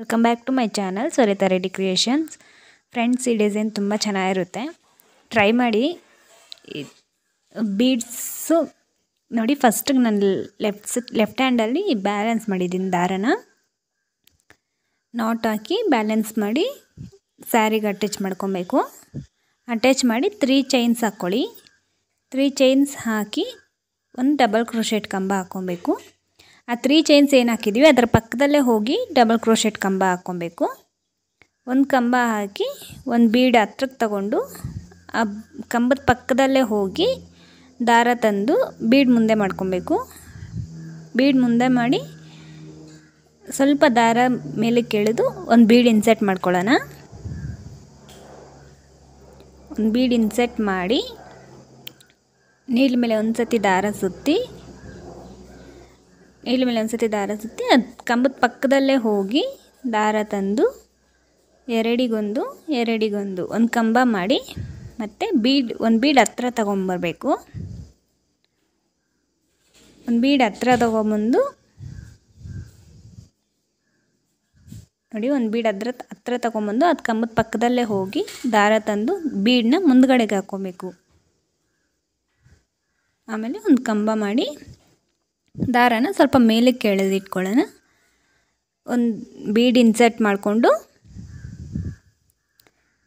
welcome back to my channel Sarita Reddy creations friends ಈ design ತುಂಬ ಚೆನ್ನಾಗಿರುತ್ತೆ ಟ್ರೈ ಮಾಡಿ ಬೀಡ್ಸು ನೋಡಿ ಫಸ್ಟಿಗೆ ನಾನು ಲೆಫ್ಟ್ಸ್ ಲೆಫ್ಟ್ ಹ್ಯಾಂಡಲ್ಲಿ ಬ್ಯಾಲೆನ್ಸ್ ಮಾಡಿದ್ದೀನಿ ದಾರನ ನಾಟ್ ಹಾಕಿ ಬ್ಯಾಲೆನ್ಸ್ ಮಾಡಿ ಸ್ಯಾರಿಗೆ ಅಟ್ಯಾಚ್ ಮಾಡ್ಕೊಬೇಕು ಅಟ್ಯಾಚ್ ಮಾಡಿ ತ್ರೀ ಚೈನ್ಸ್ ಹಾಕ್ಕೊಳ್ಳಿ ತ್ರೀ ಚೈನ್ಸ್ ಹಾಕಿ ಒಂದು ಡಬಲ್ ಕ್ರೋಶೆಟ್ ಕಂಬ ಹಾಕ್ಕೊಬೇಕು ಆ ತ್ರೀ ಚೈನ್ಸ್ ಏನು ಹಾಕಿದ್ದೀವಿ ಅದರ ಪಕ್ಕದಲ್ಲೇ ಹೋಗಿ ಡಬಲ್ ಕ್ರೋಶೆಟ್ ಕಂಬ ಹಾಕ್ಕೊಬೇಕು ಒಂದು ಕಂಬ ಹಾಕಿ ಒಂದು ಬೀಡ್ ಹತ್ರಕ್ಕೆ ತಗೊಂಡು ಆ ಕಂಬದ ಪಕ್ಕದಲ್ಲೇ ಹೋಗಿ ದಾರ ತಂದು ಬೀಡ್ ಮುಂದೆ ಮಾಡ್ಕೊಬೇಕು ಬೀಡ್ ಮುಂದೆ ಮಾಡಿ ಸ್ವಲ್ಪ ದಾರ ಮೇಲೆ ಕೆಳೆದು ಒಂದು ಬೀಡ್ ಇನ್ಸೆಟ್ ಮಾಡ್ಕೊಳ್ಳೋಣ ಒಂದು ಬೀಡ್ ಇನ್ಸೆಟ್ ಮಾಡಿ ನೀಲ್ ಮೇಲೆ ಒಂದು ಸತಿ ದಾರ ಸುತ್ತಿ ಇಲ್ಲಿ ಮೇಲೆ ಒಂದು ಸತಿ ದಾರ ಸುತ್ತಿ ಅದು ಕಂಬದ ಪಕ್ಕದಲ್ಲೇ ಹೋಗಿ ದಾರ ತಂದು ಎರಡಿಗೊಂದು ಎರಡಿಗೊಂದು ಒಂದು ಕಂಬ ಮಾಡಿ ಮತ್ತು ಬೀಡ್ ಒಂದು ಬೀಡ್ ಹತ್ರ ತೊಗೊಂಬರ್ಬೇಕು ಒಂದು ಬೀಡ್ ಹತ್ರ ತಗೊಂಬಂದು ನೋಡಿ ಒಂದು ಬೀಡ್ ಹತ್ರ ಹತ್ರ ತಗೊಂಬಂದು ಅದು ಕಂಬದ ಪಕ್ಕದಲ್ಲೇ ಹೋಗಿ ದಾರ ತಂದು ಬೀಡನ್ನ ಮುಂದ್ಗಡೆಗೆ ಹಾಕ್ಕೊಬೇಕು ಆಮೇಲೆ ಒಂದು ಕಂಬ ಮಾಡಿ ದಾರನ ಸ್ವಲ್ಪ ಮೇಲಕ್ಕೆ ಎಳೆದಿಟ್ಕೊಳ್ಳೋಣ ಒಂದು ಬೀಡ್ ಇನ್ಸರ್ಟ್ ಮಾಡಿಕೊಂಡು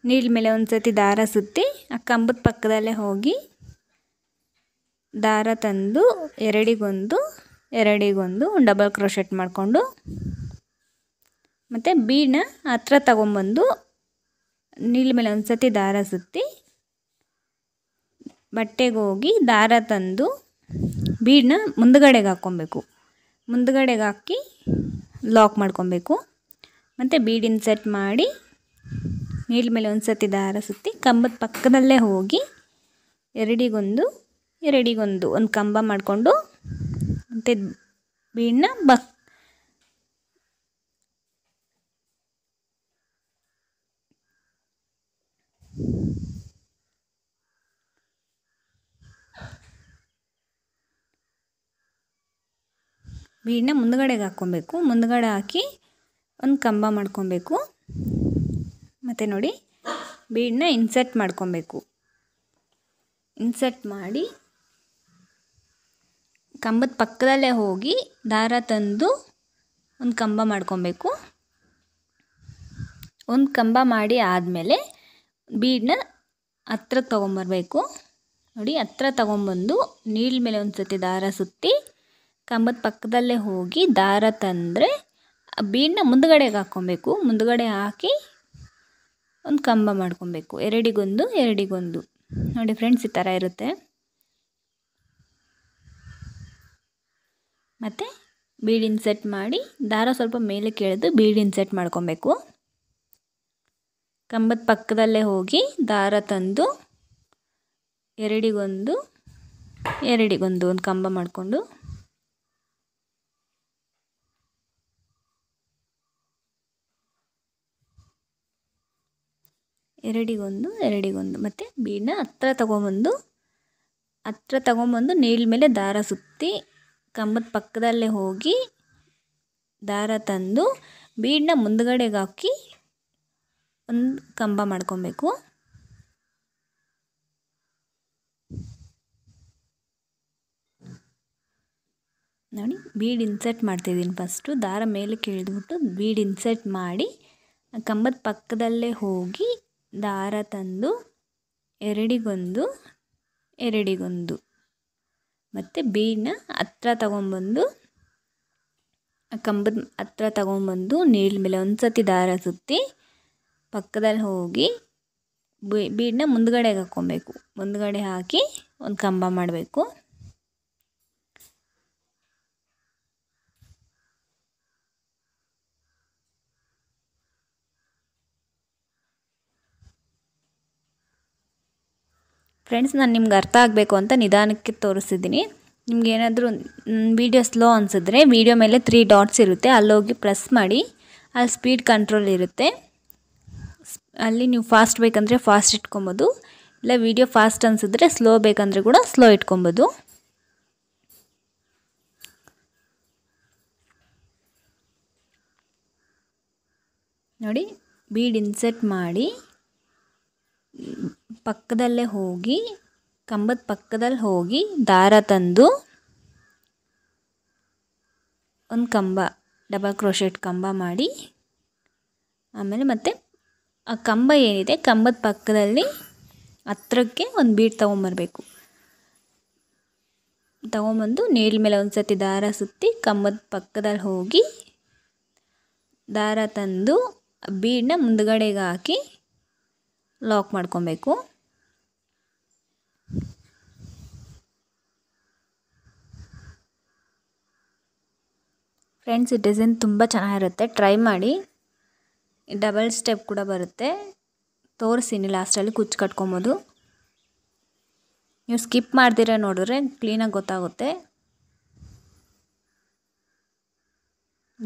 ನೀಲ್ ಮೇಲೆ ಒಂದು ಸತಿ ದಾರ ಸುತ್ತಿ ಆ ಕಂಬದ ಪಕ್ಕದಲ್ಲೇ ಹೋಗಿ ದಾರ ತಂದು ಎರಡಿಗೊಂದು ಎರಡಿಗೊಂದು ಡಬಲ್ ಕ್ರೋಶೆಟ್ ಮಾಡಿಕೊಂಡು ಮತ್ತು ಬೀಡನ್ನ ಹತ್ರ ತಗೊಂಬಂದು ನೀಲ್ ಮೇಲೆ ಒಂದು ಸತಿ ದಾರ ಸುತ್ತಿ ಬಟ್ಟೆಗೆ ಹೋಗಿ ದಾರ ತಂದು ಬೀಡನ್ನ ಮುಂದುಗಡೆಗೆ ಹಾಕ್ಕೊಬೇಕು ಮುಂದುಗಡೆಗೆ ಹಾಕಿ ಲಾಕ್ ಮಾಡ್ಕೊಬೇಕು ಮತ್ತು ಬೀಡ್ ಇನ್ಸರ್ಟ್ ಮಾಡಿ ಮೇಲ್ಮೇಲೆ ಒಂದು ಸತಿ ದಾರ ಸುತ್ತಿ ಕಂಬದ ಪಕ್ಕದಲ್ಲೇ ಹೋಗಿ ಎರಡಿಗೊಂದು ಎರಡಿಗೊಂದು ಒಂದು ಕಂಬ ಮಾಡಿಕೊಂಡು ಮತ್ತು ಬೀಡನ್ನ ಬಕ್ ಬೀಡನ್ನ ಮುಂದಗಡೆಗೆ ಹಾಕ್ಕೊಬೇಕು ಮುಂದಗಡೆ ಹಾಕಿ ಒಂದು ಕಂಬ ಮಾಡ್ಕೊಬೇಕು ಮತ್ತು ನೋಡಿ ಬೀಡನ್ನ ಇನ್ಸರ್ಟ್ ಮಾಡ್ಕೊಬೇಕು ಇನ್ಸರ್ಟ್ ಮಾಡಿ ಕಂಬದ ಪಕ್ಕದಲ್ಲೇ ಹೋಗಿ ದಾರ ತಂದು ಒಂದು ಕಂಬ ಮಾಡ್ಕೊಬೇಕು ಒಂದು ಕಂಬ ಮಾಡಿ ಆದಮೇಲೆ ಬೀಡನ್ನ ಹತ್ರ ತೊಗೊಂಬರ್ಬೇಕು ನೋಡಿ ಹತ್ರ ತೊಗೊಂಬಂದು ನೀಳ ಮೇಲೆ ಒಂದು ಸತಿ ದಾರ ಸುತ್ತಿ ಕಂಬದ ಪಕ್ಕದಲ್ಲೇ ಹೋಗಿ ದಾರ ತಂದರೆ ಬೀಡನ್ನ ಮುಂದುಗಡೆಗೆ ಹಾಕ್ಕೊಬೇಕು ಮುಂದಗಡೆ ಹಾಕಿ ಒಂದು ಕಂಬ ಮಾಡ್ಕೊಬೇಕು ಎರಡಿಗೊಂದು ಎರಡಿಗೊಂದು ನೋಡಿ ಫ್ರೆಂಡ್ಸ್ ಈ ಥರ ಇರುತ್ತೆ ಮತ್ತು ಬೀಡ್ ಇನ್ಸೆಟ್ ಮಾಡಿ ದಾರ ಸ್ವಲ್ಪ ಮೇಲೆ ಕೇಳಿದು ಬೀಡ್ ಇನ್ಸೆಟ್ ಮಾಡ್ಕೊಬೇಕು ಕಂಬದ ಪಕ್ಕದಲ್ಲೇ ಹೋಗಿ ದಾರ ತಂದು ಎರಡಿಗೊಂದು ಎರಡಿಗೊಂದು ಒಂದು ಕಂಬ ಮಾಡಿಕೊಂಡು ಎರಡಿಗೊಂದು ಎರಡಿಗೊಂದು ಮತ್ತು ಬೀಡನ್ನ ಹತ್ರ ತಗೊಂಬಂದು ಹತ್ರ ತಗೊಂಬಂದು ನೀಳ ಮೇಲೆ ದಾರ ಸುತ್ತಿ ಕಂಬದ ಪಕ್ಕದಲ್ಲೇ ಹೋಗಿ ದಾರ ತಂದು ಬೀಡನ್ನ ಮುಂದುಗಡೆಗೆ ಹಾಕಿ ಒಂದು ಕಂಬ ಮಾಡ್ಕೊಬೇಕು ನೋಡಿ ಬೀಡ್ ಇನ್ಸರ್ಟ್ ಮಾಡ್ತಿದ್ದೀನಿ ಫಸ್ಟು ದಾರ ಮೇಲೆ ಕೇಳಿದ್ಬಿಟ್ಟು ಬೀಡ್ ಇನ್ಸರ್ಟ್ ಮಾಡಿ ಕಂಬದ ಪಕ್ಕದಲ್ಲೇ ಹೋಗಿ ದಾರ ತಂದು ಎರಡಿಗೊಂದು ಎರಡಿಗೊಂದು ಮತ್ತು ಬೀಡನ್ನ ಹತ್ರ ತಗೊಂಬಂದು ಕಂಬದ ಹತ್ರ ತಗೊಂಬಂದು ನೀಳ ಮೇಲೆ ಒಂದು ಸತಿ ದಾರ ಸುತ್ತಿ ಪಕ್ಕದಲ್ಲಿ ಹೋಗಿ ಬೀಡನ್ನ ಮುಂದುಗಡೆಗೆ ಹಾಕ್ಕೊಬೇಕು ಮುಂದುಗಡೆ ಹಾಕಿ ಒಂದು ಕಂಬ ಮಾಡಬೇಕು ಫ್ರೆಂಡ್ಸ್ ನಾನು ನಿಮ್ಗೆ ಅರ್ಥ ಆಗಬೇಕು ಅಂತ ನಿಧಾನಕ್ಕೆ ತೋರಿಸಿದ್ದೀನಿ ನಿಮ್ಗೆ ಏನಾದರೂ ವೀಡಿಯೋ ಸ್ಲೋ ಅನಿಸಿದ್ರೆ ವೀಡಿಯೋ ಮೇಲೆ ತ್ರೀ ಡಾಟ್ಸ್ ಇರುತ್ತೆ ಅಲ್ಲೋಗಿ ಪ್ರೆಸ್ ಮಾಡಿ ಅಲ್ಲಿ ಸ್ಪೀಡ್ ಕಂಟ್ರೋಲ್ ಇರುತ್ತೆ ಅಲ್ಲಿ ನೀವು ಫಾಸ್ಟ್ ಬೇಕಂದರೆ ಫಾಸ್ಟ್ ಇಟ್ಕೊಬೋದು ಇಲ್ಲ ವೀಡಿಯೋ ಫಾಸ್ಟ್ ಅನಿಸಿದ್ರೆ ಸ್ಲೋ ಬೇಕಂದರೆ ಕೂಡ ಸ್ಲೋ ಇಟ್ಕೊಬೋದು ನೋಡಿ ಬೀಡ್ ಇನ್ಸೆಟ್ ಮಾಡಿ ಪಕ್ಕದಲ್ಲೇ ಹೋಗಿ ಕಂಬದ ಪಕ್ಕದಲ್ಲಿ ಹೋಗಿ ದಾರ ತಂದು ಒಂದು ಕಂಬ ಡಬಲ್ ಕ್ರೋಶೆಟ್ ಕಂಬ ಮಾಡಿ ಆಮೇಲೆ ಮತ್ತೆ ಆ ಕಂಬ ಏನಿದೆ ಕಂಬದ ಪಕ್ಕದಲ್ಲಿ ಹತ್ರಕ್ಕೆ ಒಂದು ಬೀಟ್ ತೊಗೊಂಬರ್ಬೇಕು ತೊಗೊಂಬಂದು ನೇಲ್ ಮೇಲೆ ಒಂದು ಸರ್ತಿ ದಾರ ಸುತ್ತಿ ಕಂಬದ ಪಕ್ಕದಲ್ಲಿ ಹೋಗಿ ದಾರ ತಂದು ಬೀಡನ್ನ ಮುಂದುಗಡೆಗೆ ಹಾಕಿ ಲಾಕ್ ಮಾಡ್ಕೊಬೇಕು ಫ್ರೆಂಡ್ಸ್ ಈ ಡಿಸೈನ್ ತುಂಬ ಚೆನ್ನಾಗಿರುತ್ತೆ ಟ್ರೈ ಮಾಡಿ ಡಬಲ್ ಸ್ಟೆಪ್ ಕೂಡ ಬರುತ್ತೆ ತೋರಿಸ್ತೀನಿ ಲಾಸ್ಟಲ್ಲಿ ಕುಚ್ಚು ಕಟ್ಕೊಬೋದು ನೀವು ಸ್ಕಿಪ್ ಮಾಡ್ತೀರಾ ನೋಡಿದ್ರೆ ಕ್ಲೀನಾಗಿ ಗೊತ್ತಾಗುತ್ತೆ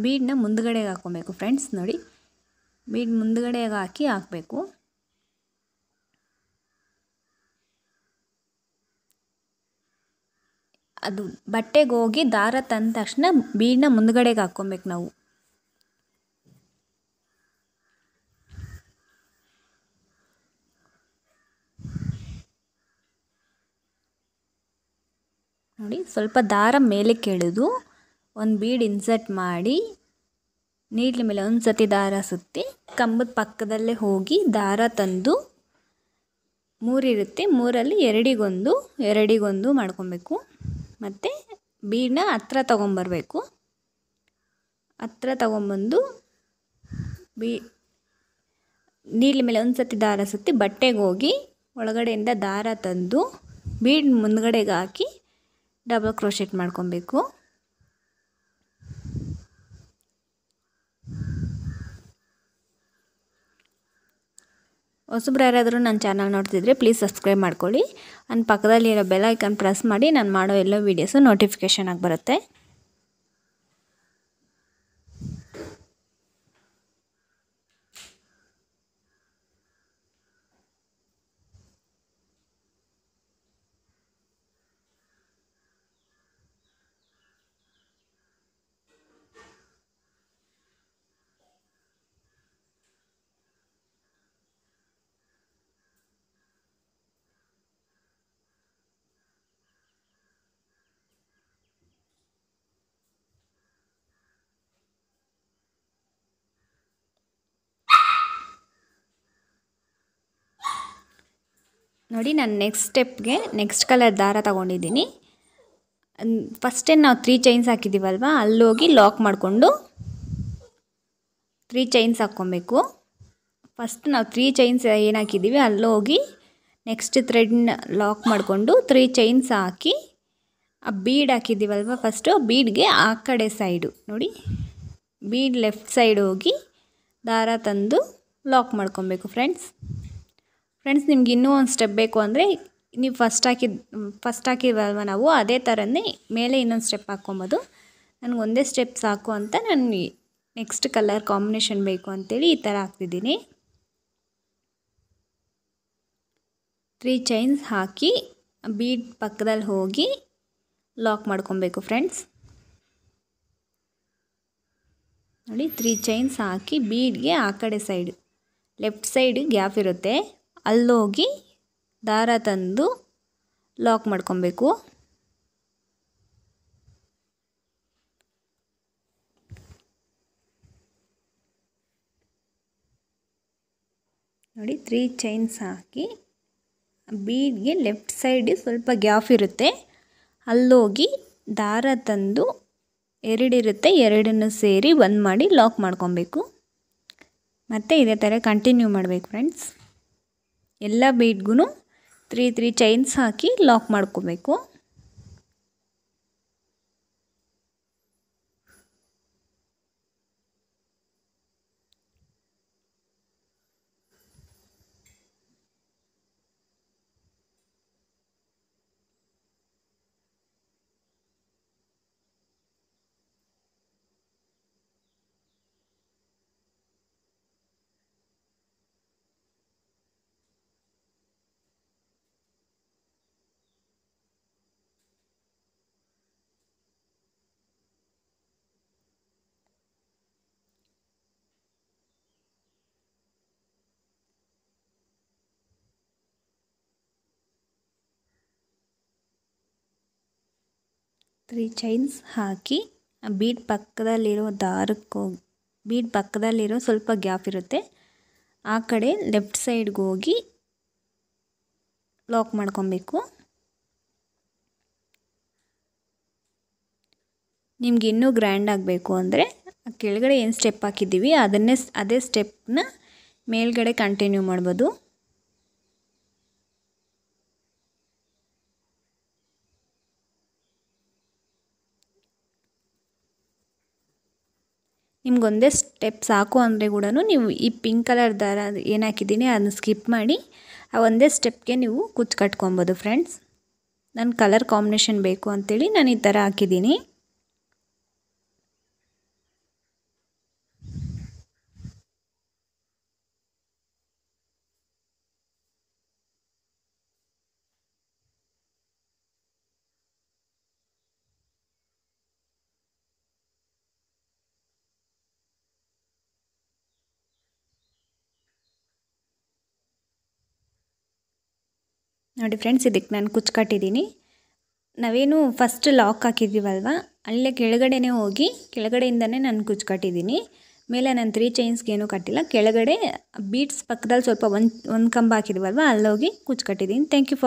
ಬೀಡನ್ನ ಮುಂದುಗಡೆಗೆ ಹಾಕ್ಕೊಬೇಕು ಫ್ರೆಂಡ್ಸ್ ನೋಡಿ ಬೀಡ್ ಮುಂದುಗಡೆಗೆ ಹಾಕಿ ಹಾಕಬೇಕು ಅದು ಬಟ್ಟೆಗೆ ಹೋಗಿ ದಾರ ತಂದ ತಕ್ಷಣ ಬೀಡನ್ನ ಮುಂದುಗಡೆಗೆ ಹಾಕ್ಕೊಬೇಕು ನಾವು ನೋಡಿ ಸ್ವಲ್ಪ ದಾರ ಮೇಲೆ ಕೆಳದು ಒಂದು ಬೀಡ್ ಇನ್ಸರ್ಟ್ ಮಾಡಿ ನೀರ್ಲಿ ಮೇಲೆ ಒಂದು ಸತಿ ದಾರ ಸುತ್ತಿ ಕಂಬದ ಪಕ್ಕದಲ್ಲೇ ಹೋಗಿ ದಾರ ತಂದು ಮೂರಿರುತ್ತೆ ಮೂರಲ್ಲಿ ಎರಡಿಗೊಂದು ಎರಡಿಗೊಂದು ಮಾಡ್ಕೊಬೇಕು ಮತ್ತು ಬೀಡನ್ನ ಹತ್ರ ತೊಗೊಂಬರ್ಬೇಕು ಹತ್ರ ತೊಗೊಂಬಂದು ಬೀ ನೀಲಿ ಮೇಲೆ ಒಂದು ಸತಿ ದಾರ ಸುತ್ತಿ ಬಟ್ಟೆಗೆ ಹೋಗಿ ಒಳಗಡೆಯಿಂದ ದಾರ ತಂದು ಬೀಡ್ ಮುಂದ್ಗಡೆಗೆ ಹಾಕಿ ಡಬಲ್ ಕ್ರೋಶೆಟ್ ಮಾಡ್ಕೊಬೇಕು ಹೊಸಬ್ರು ಯಾರಾದರೂ ನನ್ನ ಚಾನಲ್ ನೋಡ್ತಿದ್ರೆ ಪ್ಲೀಸ್ ಸಬ್ಸ್ಕ್ರೈಬ್ ಮಾಡ್ಕೊಳ್ಳಿ ನನ್ನ ಪಕ್ಕದಲ್ಲಿರೋ ಬೆಲ್ ಐಕನ್ ಪ್ರೆಸ್ ಮಾಡಿ ನಾನು ಮಾಡೋ ಎಲ್ಲ ವೀಡಿಯೋಸು ನೋಟಿಫಿಕೇಷನ್ ಆಗಿ ಬರುತ್ತೆ ನೋಡಿ ನಾನು ನೆಕ್ಸ್ಟ್ ಸ್ಟೆಪ್ಗೆ ನೆಕ್ಸ್ಟ್ ಕಲರ್ ದಾರ ತಗೊಂಡಿದ್ದೀನಿ ಫಸ್ಟೇ ನಾವು ತ್ರೀ ಚೈನ್ಸ್ ಹಾಕಿದ್ದೀವಲ್ವ ಅಲ್ಲೋಗಿ ಲಾಕ್ ಮಾಡಿಕೊಂಡು ತ್ರೀ ಚೈನ್ಸ್ ಹಾಕ್ಕೊಬೇಕು ಫಸ್ಟ್ ನಾವು ತ್ರೀ ಚೈನ್ಸ್ ಏನು ಹಾಕಿದ್ದೀವಿ ಅಲ್ಲೋಗಿ ನೆಕ್ಸ್ಟ್ ಥ್ರೆಡ್ನ ಲಾಕ್ ಮಾಡಿಕೊಂಡು ತ್ರೀ ಚೈನ್ಸ್ ಹಾಕಿ ಆ ಬೀಡ್ ಹಾಕಿದ್ದೀವಲ್ವ ಫಸ್ಟು ಬೀಡ್ಗೆ ಆ ಕಡೆ ಸೈಡು ನೋಡಿ ಬೀಡ್ ಲೆಫ್ಟ್ ಸೈಡ್ ಹೋಗಿ ದಾರ ತಂದು ಲಾಕ್ ಮಾಡ್ಕೊಬೇಕು ಫ್ರೆಂಡ್ಸ್ ಫ್ರೆಂಡ್ಸ್ ನಿಮ್ಗೆ ಇನ್ನೂ ಒಂದು ಸ್ಟೆಪ್ ಬೇಕು ಅಂದರೆ ನೀವು ಫಸ್ಟ್ ಹಾಕಿದ ಫಸ್ಟ್ ಹಾಕಿದ್ವಲ್ವ ನಾವು ಅದೇ ಥರನೇ ಮೇಲೆ ಇನ್ನೊಂದು ಸ್ಟೆಪ್ ಹಾಕ್ಕೊಬೋದು ನನಗೆ ಒಂದೇ ಸ್ಟೆಪ್ ಸಾಕು ಅಂತ ನಾನು ನೆಕ್ಸ್ಟ್ ಕಲರ್ ಕಾಂಬಿನೇಷನ್ ಬೇಕು ಅಂತೇಳಿ ಈ ಥರ ಹಾಕ್ತಿದ್ದೀನಿ ತ್ರೀ ಚೈನ್ಸ್ ಹಾಕಿ ಬೀಡ್ ಪಕ್ಕದಲ್ಲಿ ಹೋಗಿ ಲಾಕ್ ಮಾಡ್ಕೊಬೇಕು ಫ್ರೆಂಡ್ಸ್ ನೋಡಿ ತ್ರೀ ಚೈನ್ಸ್ ಹಾಕಿ ಬೀಡ್ಗೆ ಆ ಕಡೆ ಸೈಡ್ ಲೆಫ್ಟ್ ಸೈಡ್ ಗ್ಯಾಪ್ ಇರುತ್ತೆ ಅಲ್ಲೋಗಿ ದಾರ ತಂದು ಲಾಕ್ ಮಾಡ್ಕೊಬೇಕು ನೋಡಿ ತ್ರೀ ಚೈನ್ಸ್ ಹಾಕಿ ಬೀಡ್ಗೆ ಲೆಫ್ಟ್ ಸೈಡ್ ಸ್ವಲ್ಪ ಗ್ಯಾಪ್ ಇರುತ್ತೆ ಅಲ್ಲೋಗಿ ದಾರ ತಂದು ಎರಡಿರುತ್ತೆ ಎರಡನ್ನು ಸೇರಿ ಒಂದು ಮಾಡಿ ಲಾಕ್ ಮಾಡ್ಕೊಬೇಕು ಮತ್ತು ಇದೇ ಥರ ಕಂಟಿನ್ಯೂ ಮಾಡಬೇಕು ಫ್ರೆಂಡ್ಸ್ ಎಲ್ಲ ಬೀಟ್ಗೂ ತ್ರೀ ತ್ರೀ ಚೈನ್ಸ್ ಹಾಕಿ ಲಾಕ್ ಮಾಡ್ಕೋಬೇಕು ತ್ರೀ ಚೈನ್ಸ್ ಹಾಕಿ ಬೀಡ್ ಪಕ್ಕದಲ್ಲಿರೋ ದಾರಕ್ಕೆ ಬೀಟ್ ಬೀಡ್ ಪಕ್ಕದಲ್ಲಿರೋ ಸ್ವಲ್ಪ ಗ್ಯಾಪ್ ಇರುತ್ತೆ ಆ ಕಡೆ ಲೆಫ್ಟ್ ಸೈಡ್ಗೆ ಹೋಗಿ ಲಾಕ್ ಮಾಡ್ಕೊಬೇಕು ನಿಮ್ಗೆ ಇನ್ನೂ ಗ್ರ್ಯಾಂಡ್ ಆಗಬೇಕು ಅಂದರೆ ಕೆಳಗಡೆ ಏನು ಸ್ಟೆಪ್ ಹಾಕಿದ್ದೀವಿ ಅದನ್ನೇ ಅದೇ ಸ್ಟೆಪ್ನ ಮೇಲ್ಗಡೆ ಕಂಟಿನ್ಯೂ ಮಾಡ್ಬೋದು ನಿಮಗೊಂದೇ ಸ್ಟೆಪ್ ಸಾಕು ಅಂದರೆ ಕೂಡ ನೀವು ಈ ಪಿಂಕ್ ಕಲರ್ ದಾರ ಏನು ಹಾಕಿದ್ದೀನಿ ಅದನ್ನು ಸ್ಕಿಪ್ ಮಾಡಿ ಆ ಒಂದೇ ಸ್ಟೆಪ್ಗೆ ನೀವು ಕುಚ್ಚು ಕಟ್ಕೊಬೋದು ಫ್ರೆಂಡ್ಸ್ ನನ್ನ ಕಲರ್ ಕಾಂಬಿನೇಷನ್ ಬೇಕು ಅಂಥೇಳಿ ನಾನು ಈ ಥರ ಹಾಕಿದ್ದೀನಿ ನೋಡಿ ಫ್ರೆಂಡ್ಸ್ ಇದಕ್ಕೆ ನಾನು ಕುಚ್ಕಟ್ಟಿದ್ದೀನಿ ನಾವೇನು ಫಸ್ಟ್ ಲಾಕ್ ಹಾಕಿದ್ದೀವಲ್ವಾ ಅಲ್ಲೇ ಕೆಳಗಡೆನೇ ಹೋಗಿ ಕೆಳಗಡೆಯಿಂದನೇ ನಾನು ಕುಚ್ಕಟ್ಟಿದ್ದೀನಿ ಮೇಲೆ ನಾನು ತ್ರೀ ಚೈನ್ಸ್ಗೆ ಏನೂ ಕಟ್ಟಿಲ್ಲ ಕೆಳಗಡೆ ಬೀಟ್ಸ್ ಪಕ್ಕದಲ್ಲಿ ಸ್ವಲ್ಪ ಒಂದು ಒಂದು ಕಂಬ ಹಾಕಿದ್ದೀವಲ್ವ ಅಲ್ಲೋಗಿ ಕುಚ್ಕಟ್ಟಿದ್ದೀನಿ ಥ್ಯಾಂಕ್ ಯು ಫಾರ್